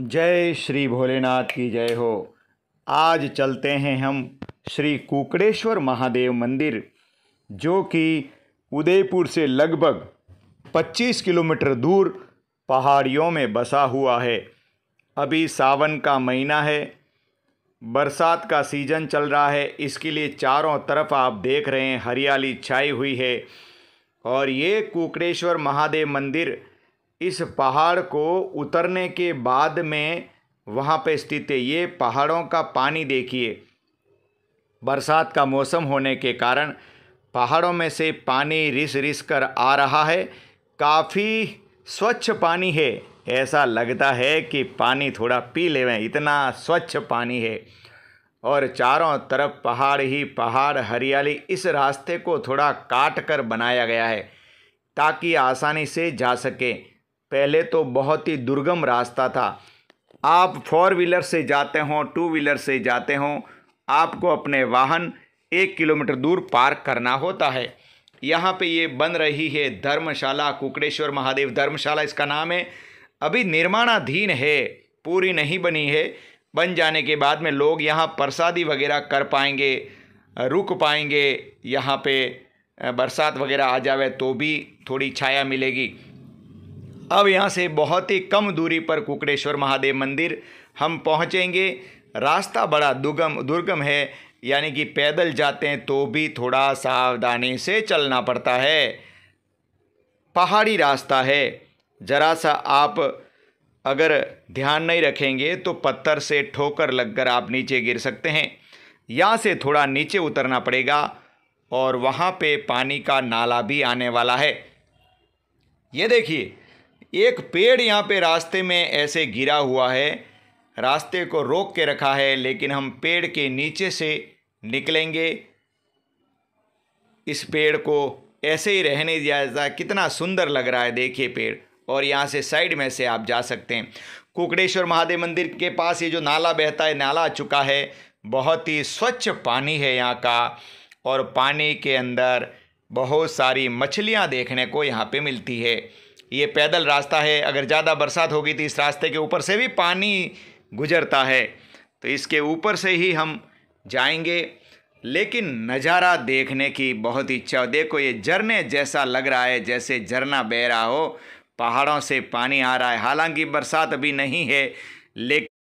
जय श्री भोलेनाथ की जय हो आज चलते हैं हम श्री कुकड़ेश्वर महादेव मंदिर जो कि उदयपुर से लगभग 25 किलोमीटर दूर पहाड़ियों में बसा हुआ है अभी सावन का महीना है बरसात का सीज़न चल रहा है इसके लिए चारों तरफ आप देख रहे हैं हरियाली छाई हुई है और ये कुकड़ेश्वर महादेव मंदिर इस पहाड़ को उतरने के बाद में वहाँ पे स्थित है ये पहाड़ों का पानी देखिए बरसात का मौसम होने के कारण पहाड़ों में से पानी रिस रिस कर आ रहा है काफ़ी स्वच्छ पानी है ऐसा लगता है कि पानी थोड़ा पी ले इतना स्वच्छ पानी है और चारों तरफ पहाड़ ही पहाड़ हरियाली इस रास्ते को थोड़ा काट कर बनाया गया है ताकि आसानी से जा सके पहले तो बहुत ही दुर्गम रास्ता था आप फोर व्हीलर से जाते हों टू व्हीलर से जाते हों आपको अपने वाहन एक किलोमीटर दूर पार्क करना होता है यहाँ पे ये बन रही है धर्मशाला कुकड़ेश्वर महादेव धर्मशाला इसका नाम है अभी निर्माणाधीन है पूरी नहीं बनी है बन जाने के बाद में लोग यहाँ प्रसादी वगैरह कर पाएंगे रुक पाएंगे यहाँ पे बरसात वगैरह आ जावे तो भी थोड़ी छाया मिलेगी अब यहाँ से बहुत ही कम दूरी पर कुकड़ेश्वर महादेव मंदिर हम पहुँचेंगे रास्ता बड़ा दुर्गम दुर्गम है यानी कि पैदल जाते हैं तो भी थोड़ा सावधानी से चलना पड़ता है पहाड़ी रास्ता है ज़रा सा आप अगर ध्यान नहीं रखेंगे तो पत्थर से ठोकर लगकर आप नीचे गिर सकते हैं यहाँ से थोड़ा नीचे उतरना पड़ेगा और वहाँ पे पानी का नाला भी आने वाला है ये देखिए एक पेड़ यहाँ पे रास्ते में ऐसे गिरा हुआ है रास्ते को रोक के रखा है लेकिन हम पेड़ के नीचे से निकलेंगे इस पेड़ को ऐसे ही रहने दिया जाता कितना सुंदर लग रहा है देखिए पेड़ और यहाँ से साइड में से आप जा सकते हैं कुकड़ेश्वर महादेव मंदिर के पास ये जो नाला बहता है नाला आ चुका है बहुत ही स्वच्छ पानी है यहाँ का और पानी के अंदर बहुत सारी मछलियाँ देखने को यहाँ पे मिलती है ये पैदल रास्ता है अगर ज़्यादा बरसात होगी तो इस रास्ते के ऊपर से भी पानी गुजरता है तो इसके ऊपर से ही हम जाएंगे लेकिन नज़ारा देखने की बहुत इच्छा हो देखो ये झरने जैसा लग रहा है जैसे झरना बह रहा हो पहाड़ों से पानी आ रहा है हालांकि बरसात अभी नहीं है लेकिन